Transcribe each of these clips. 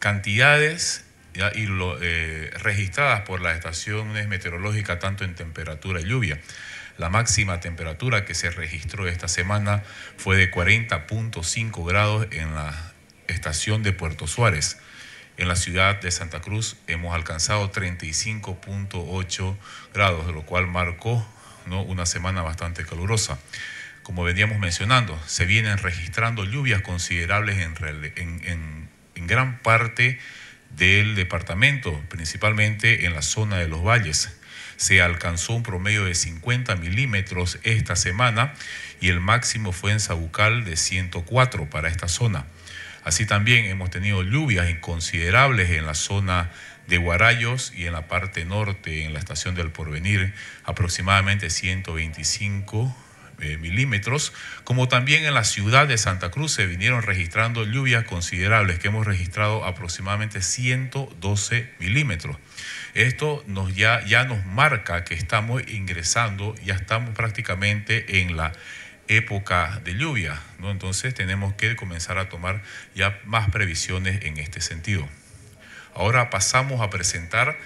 cantidades y eh, registradas por las estaciones meteorológicas tanto en temperatura y lluvia. La máxima temperatura que se registró esta semana fue de 40.5 grados en la estación de Puerto Suárez. En la ciudad de Santa Cruz hemos alcanzado 35.8 grados, lo cual marcó ¿no? una semana bastante calurosa. Como veníamos mencionando, se vienen registrando lluvias considerables en, en en gran parte del departamento, principalmente en la zona de los valles. Se alcanzó un promedio de 50 milímetros esta semana y el máximo fue en Sabucal de 104 para esta zona. Así también hemos tenido lluvias inconsiderables en la zona de Guarayos y en la parte norte, en la estación del Porvenir, aproximadamente 125 eh, milímetros, como también en la ciudad de Santa Cruz se vinieron registrando lluvias considerables que hemos registrado aproximadamente 112 milímetros. Esto nos ya, ya nos marca que estamos ingresando, ya estamos prácticamente en la época de lluvia, ¿no? Entonces tenemos que comenzar a tomar ya más previsiones en este sentido. Ahora pasamos a presentar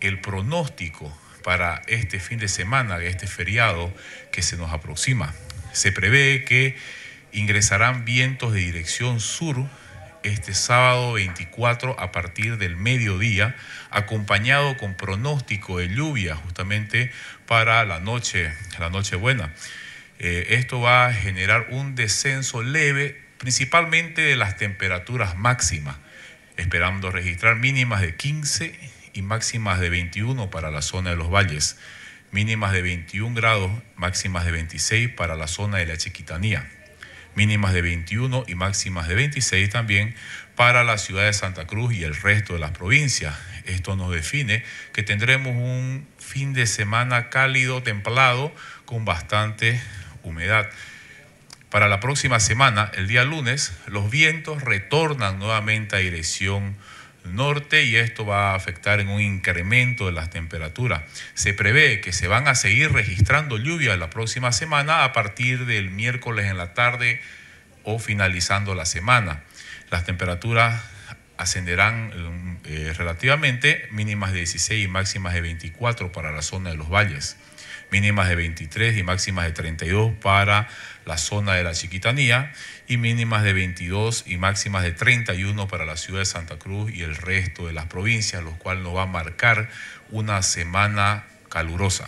el pronóstico para este fin de semana, este feriado que se nos aproxima. Se prevé que ingresarán vientos de dirección sur este sábado 24 a partir del mediodía, acompañado con pronóstico de lluvia justamente para la noche, la noche buena. Eh, esto va a generar un descenso leve, principalmente de las temperaturas máximas, esperando registrar mínimas de 15 y máximas de 21 para la zona de los valles, mínimas de 21 grados, máximas de 26 para la zona de la Chiquitanía, mínimas de 21 y máximas de 26 también para la ciudad de Santa Cruz y el resto de las provincias. Esto nos define que tendremos un fin de semana cálido, templado, con bastante humedad. Para la próxima semana, el día lunes, los vientos retornan nuevamente a dirección norte y esto va a afectar en un incremento de las temperaturas. Se prevé que se van a seguir registrando lluvias la próxima semana a partir del miércoles en la tarde o finalizando la semana. Las temperaturas ascenderán eh, relativamente mínimas de 16 y máximas de 24 para la zona de los valles mínimas de 23 y máximas de 32 para la zona de la Chiquitanía y mínimas de 22 y máximas de 31 para la ciudad de Santa Cruz y el resto de las provincias, lo cual nos va a marcar una semana calurosa.